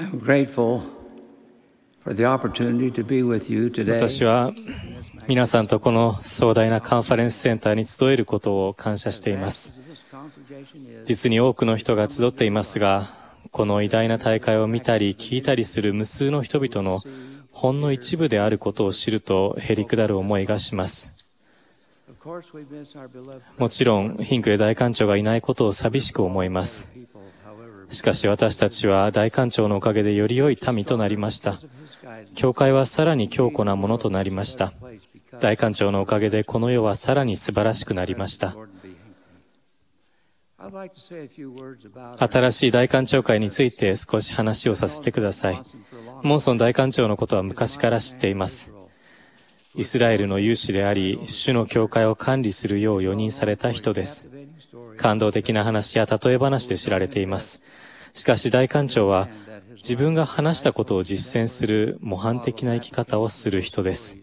私は皆さんとこの壮大なカンファレンスセンターに集えることを感謝しています。実に多くの人が集っていますが、この偉大な大会を見たり聞いたりする無数の人々のほんの一部であることを知るとへりくだる思いがします。もちろん、ヒンクレ大館長がいないことを寂しく思います。しかし私たちは大官庁のおかげでより良い民となりました。教会はさらに強固なものとなりました。大官庁のおかげでこの世はさらに素晴らしくなりました。新しい大官庁会について少し話をさせてください。モンソン大官庁のことは昔から知っています。イスラエルの有志であり、主の教会を管理するよう予認された人です。感動的な話や例え話で知られています。しかし大官長は、自分が話したことを実践する模範的な生き方をする人です。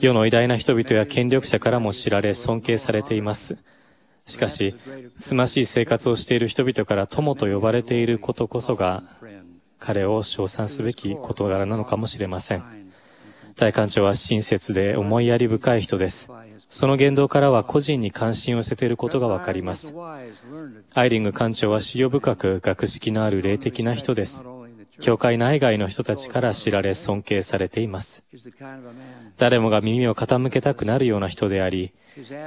世の偉大な人々や権力者からも知られ尊敬されています。しかし、つましい生活をしている人々から友と呼ばれていることこそが、彼を称賛すべき事柄なのかもしれません。大官長は親切で思いやり深い人です。その言動からは個人に関心を寄せていることがわかります。アイリング艦長は資料深く学識のある霊的な人です。教会内外の人たちから知られ尊敬されています。誰もが耳を傾けたくなるような人であり、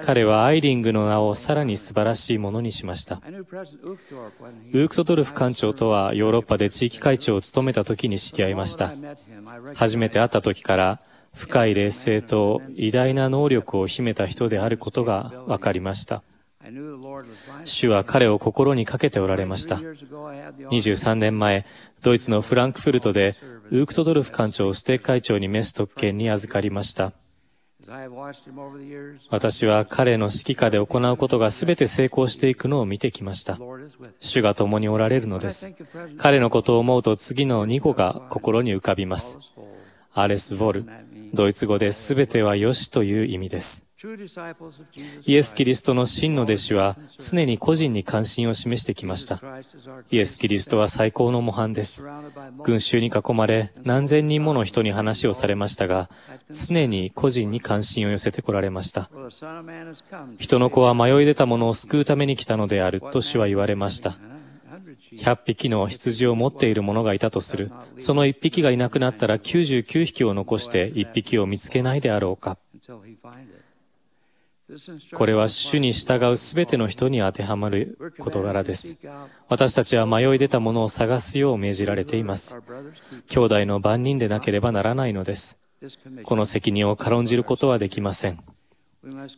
彼はアイリングの名をさらに素晴らしいものにしました。ウークトドルフ艦長とはヨーロッパで地域会長を務めた時に知り合いました。初めて会った時から深い冷静と偉大な能力を秘めた人であることが分かりました。主は彼を心にかけておられました。23年前、ドイツのフランクフルトで、ウークトドルフ艦長を指定会長にメス特権に預かりました。私は彼の指揮下で行うことが全て成功していくのを見てきました。主が共におられるのです。彼のことを思うと次の2個が心に浮かびます。アレス・ボォル、ドイツ語で全ては良しという意味です。イエス・キリストの真の弟子は常に個人に関心を示してきました。イエス・キリストは最高の模範です。群衆に囲まれ何千人もの人に話をされましたが、常に個人に関心を寄せてこられました。人の子は迷い出たものを救うために来たのであると主は言われました。100匹の羊を持っている者がいたとする。その1匹がいなくなったら99匹を残して1匹を見つけないであろうか。これは主に従うすべての人に当てはまる事柄です。私たちは迷い出たものを探すよう命じられています。兄弟の番人でなければならないのです。この責任を軽んじることはできません。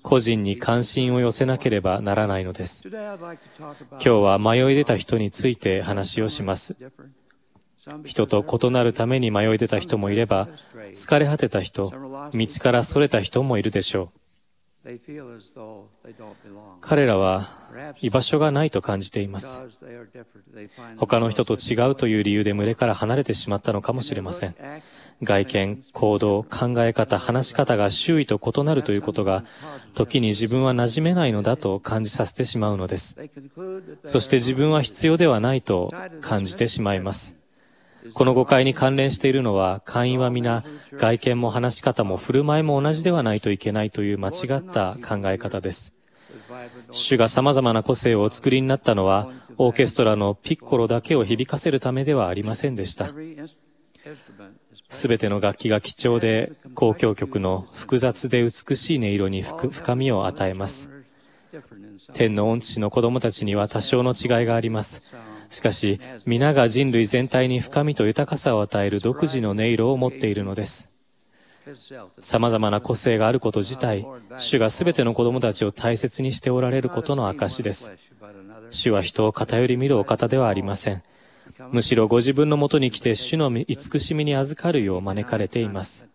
個人に関心を寄せなければならないのです。今日は迷い出た人について話をします。人と異なるために迷い出た人もいれば、疲れ果てた人、道から逸れた人もいるでしょう。彼らは居場所がないと感じています。他の人と違うという理由で群れから離れてしまったのかもしれません。外見、行動、考え方、話し方が周囲と異なるということが、時に自分は馴染めないのだと感じさせてしまうのです。そして自分は必要ではないと感じてしまいます。この誤解に関連しているのは、会員は皆、外見も話し方も振る舞いも同じではないといけないという間違った考え方です。主が様々な個性をお作りになったのは、オーケストラのピッコロだけを響かせるためではありませんでした。すべての楽器が貴重で、交響曲の複雑で美しい音色に深みを与えます。天の恩知の子供たちには多少の違いがあります。しかし、皆が人類全体に深みと豊かさを与える独自の音色を持っているのです。様々な個性があること自体、主が全ての子供たちを大切にしておられることの証です。主は人を偏り見るお方ではありません。むしろご自分のもとに来て主の慈しみに預かるよう招かれています。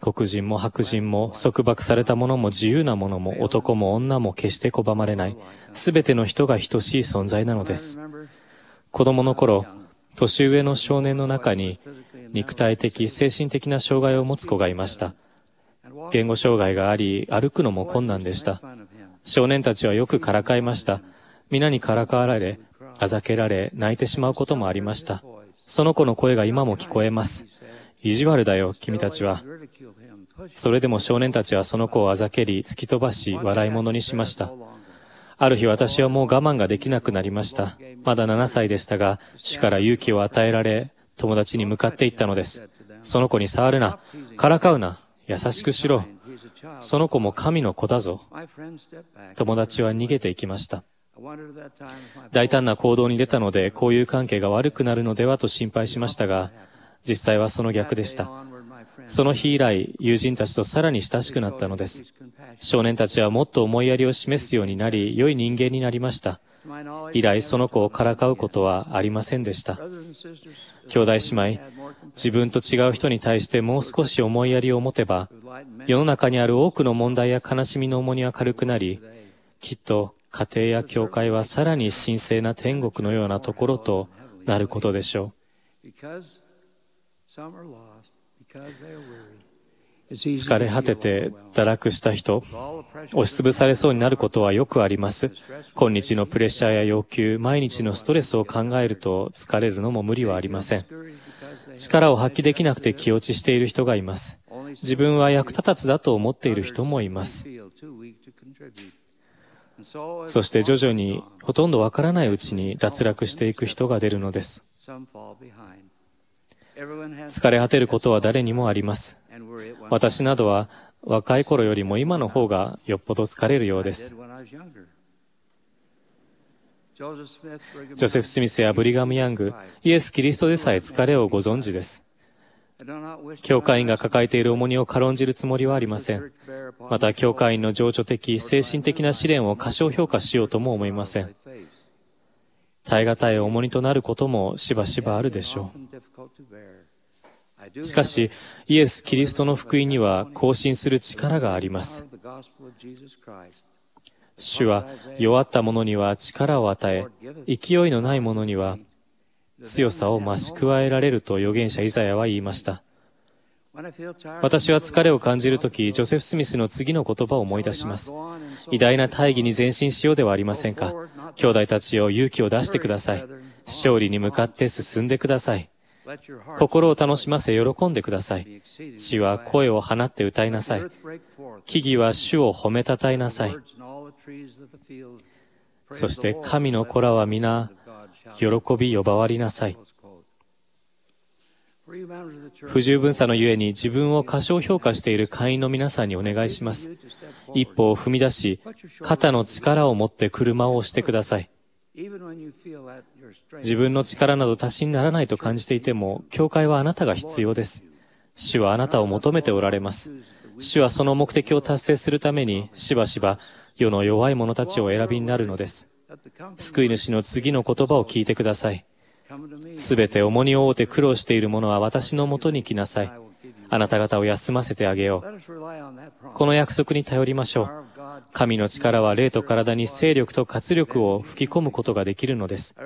黒人も白人も束縛された者も自由な者も男も女も決して拒まれない。すべての人が等しい存在なのです。子供の頃、年上の少年の中に肉体的、精神的な障害を持つ子がいました。言語障害があり、歩くのも困難でした。少年たちはよくからかいました。皆にからかわられ、あざけられ、泣いてしまうこともありました。その子の声が今も聞こえます。意地悪だよ、君たちは。それでも少年たちはその子をあざけり、突き飛ばし、笑い物にしました。ある日私はもう我慢ができなくなりました。まだ7歳でしたが、主から勇気を与えられ、友達に向かっていったのです。その子に触るな、からかうな、優しくしろ。その子も神の子だぞ。友達は逃げていきました。大胆な行動に出たので、交友関係が悪くなるのではと心配しましたが、実際はその逆でした。その日以来、友人たちとさらに親しくなったのです。少年たちはもっと思いやりを示すようになり、良い人間になりました。以来、その子をからかうことはありませんでした。兄弟姉妹、自分と違う人に対してもう少し思いやりを持てば、世の中にある多くの問題や悲しみの重荷は軽くなり、きっと家庭や教会はさらに神聖な天国のようなところとなることでしょう。疲れ果てて堕落した人、押しつぶされそうになることはよくあります。今日のプレッシャーや要求、毎日のストレスを考えると疲れるのも無理はありません。力を発揮できなくて気落ちしている人がいます。自分は役立たずだと思っている人もいます。そして徐々にほとんどわからないうちに脱落していく人が出るのです。疲れ果てることは誰にもあります。私などは若い頃よりも今の方がよっぽど疲れるようです。ジョセフ・スミスやブリガム・ヤング、イエス・キリストでさえ疲れをご存知です。教会員が抱えている重荷を軽んじるつもりはありません。また、教会員の情緒的、精神的な試練を過小評価しようとも思いません。耐え難い重荷となることもしばしばあるでしょう。しかし、イエス・キリストの福音には更新する力があります。主は弱った者には力を与え、勢いのない者には強さを増し加えられると預言者イザヤは言いました。私は疲れを感じるとき、ジョセフ・スミスの次の言葉を思い出します。偉大な大義に前進しようではありませんか。兄弟たちを勇気を出してください。勝利に向かって進んでください。心を楽しませ喜んでください。地は声を放って歌いなさい。木々は主を褒めたたえなさい。そして神の子らは皆、喜び呼ばわりなさい。不十分さのゆえに自分を過小評価している会員の皆さんにお願いします。一歩を踏み出し、肩の力を持って車を押してください。自分の力など足しにならないと感じていても、教会はあなたが必要です。主はあなたを求めておられます。主はその目的を達成するために、しばしば世の弱い者たちを選びになるのです。救い主の次の言葉を聞いてください。すべて重荷を負うて苦労している者は私のもとに来なさい。あなた方を休ませてあげよう。この約束に頼りましょう。神の力は霊と体に勢力と活力を吹き込むことができるのです。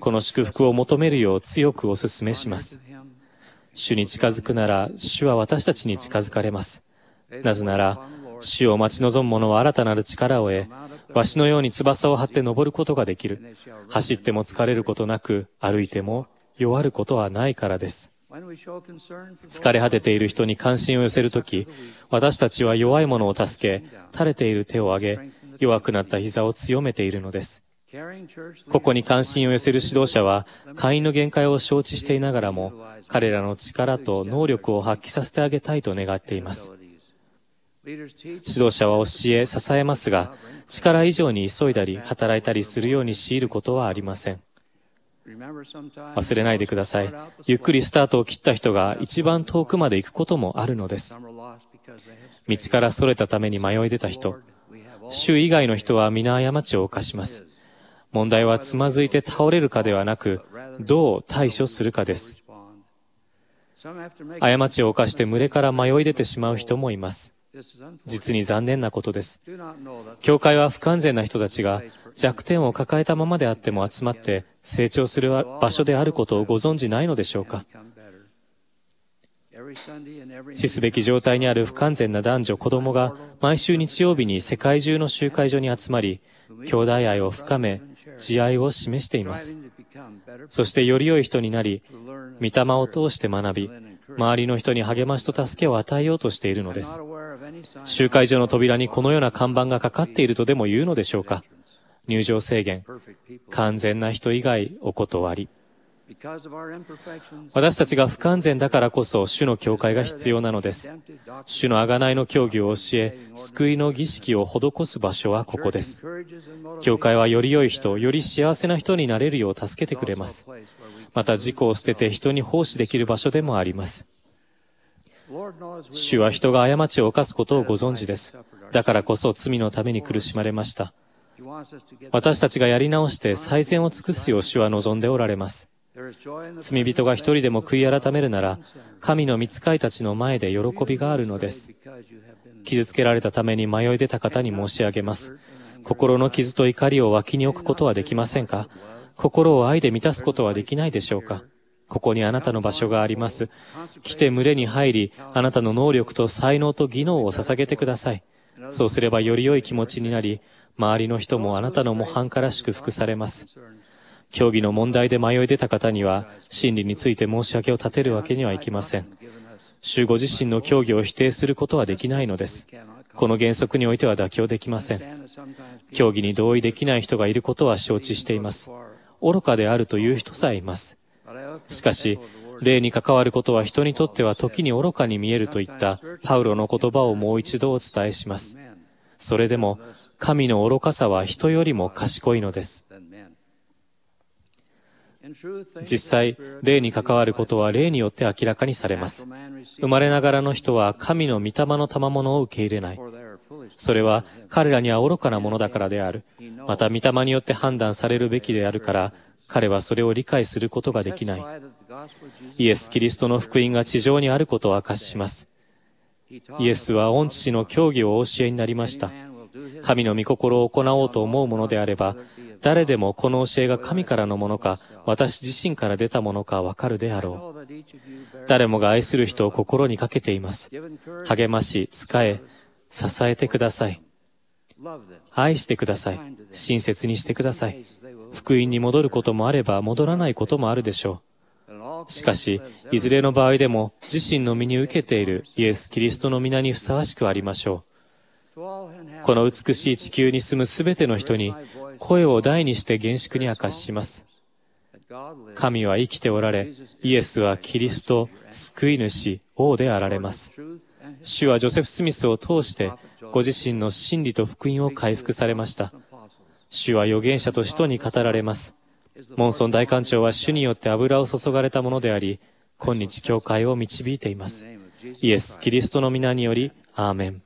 この祝福を求めるよう強くお勧めします。主に近づくなら、主は私たちに近づかれます。なぜなら、主を待ち望む者は新たなる力を得、わしのように翼を張って登ることができる。走っても疲れることなく、歩いても弱ることはないからです。疲れ果てている人に関心を寄せるとき、私たちは弱い者を助け、垂れている手を上げ、弱くなった膝を強めているのです。ここに関心を寄せる指導者は、会員の限界を承知していながらも、彼らの力と能力を発揮させてあげたいと願っています。指導者は教え、支えますが、力以上に急いだり、働いたりするように強いることはありません。忘れないでください。ゆっくりスタートを切った人が一番遠くまで行くこともあるのです。道から逸れたために迷い出た人、主以外の人は皆過ちを犯します。問題はつまずいて倒れるかではなく、どう対処するかです。過ちを犯して群れから迷い出てしまう人もいます。実に残念なことです。教会は不完全な人たちが弱点を抱えたままであっても集まって成長する場所であることをご存じないのでしょうか死すべき状態にある不完全な男女子供が毎週日曜日に世界中の集会所に集まり、兄弟愛を深め、慈愛を示しています。そしてより良い人になり、御霊を通して学び、周りの人に励ましと助けを与えようとしているのです。集会所の扉にこのような看板がかかっているとでも言うのでしょうか入場制限、完全な人以外お断り。私たちが不完全だからこそ主の教会が必要なのです。主の贖いの教義を教え、救いの儀式を施す場所はここです。教会はより良い人、より幸せな人になれるよう助けてくれます。また自己を捨てて人に奉仕できる場所でもあります。主は人が過ちを犯すことをご存知です。だからこそ罪のために苦しまれました。私たちがやり直して最善を尽くすよう主は望んでおられます。罪人が一人でも悔い改めるなら、神の御使いたちの前で喜びがあるのです。傷つけられたために迷い出た方に申し上げます。心の傷と怒りを脇に置くことはできませんか心を愛で満たすことはできないでしょうかここにあなたの場所があります。来て群れに入り、あなたの能力と才能と技能を捧げてください。そうすればより良い気持ちになり、周りの人もあなたの模範から祝福されます。競技の問題で迷い出た方には、真理について申し訳を立てるわけにはいきません。主ご自身の競技を否定することはできないのです。この原則においては妥協できません。競技に同意できない人がいることは承知しています。愚かであるという人さえいます。しかし、霊に関わることは人にとっては時に愚かに見えるといったパウロの言葉をもう一度お伝えします。それでも、神の愚かさは人よりも賢いのです。実際、霊に関わることは霊によって明らかにされます。生まれながらの人は神の御霊の賜物を受け入れない。それは彼らには愚かなものだからである。また、御霊によって判断されるべきであるから、彼はそれを理解することができない。イエス・キリストの福音が地上にあることを明かしします。イエスは御父の教義をお教えになりました。神の御心を行おうと思うものであれば、誰でもこの教えが神からのものか、私自身から出たものかわかるであろう。誰もが愛する人を心にかけています。励まし、仕え、支えてください。愛してください。親切にしてください。福音に戻ることもあれば戻らないこともあるでしょう。しかし、いずれの場合でも自身の身に受けているイエス・キリストの皆にふさわしくありましょう。この美しい地球に住むすべての人に声を大にして厳粛に明かしします。神は生きておられ、イエスはキリスト、救い主、王であられます。主はジョセフ・スミスを通して、ご自身の真理と福音を回復されました。主は預言者と使徒に語られます。モンソン大官庁は主によって油を注がれたものであり、今日教会を導いています。イエス・キリストの皆により、アーメン。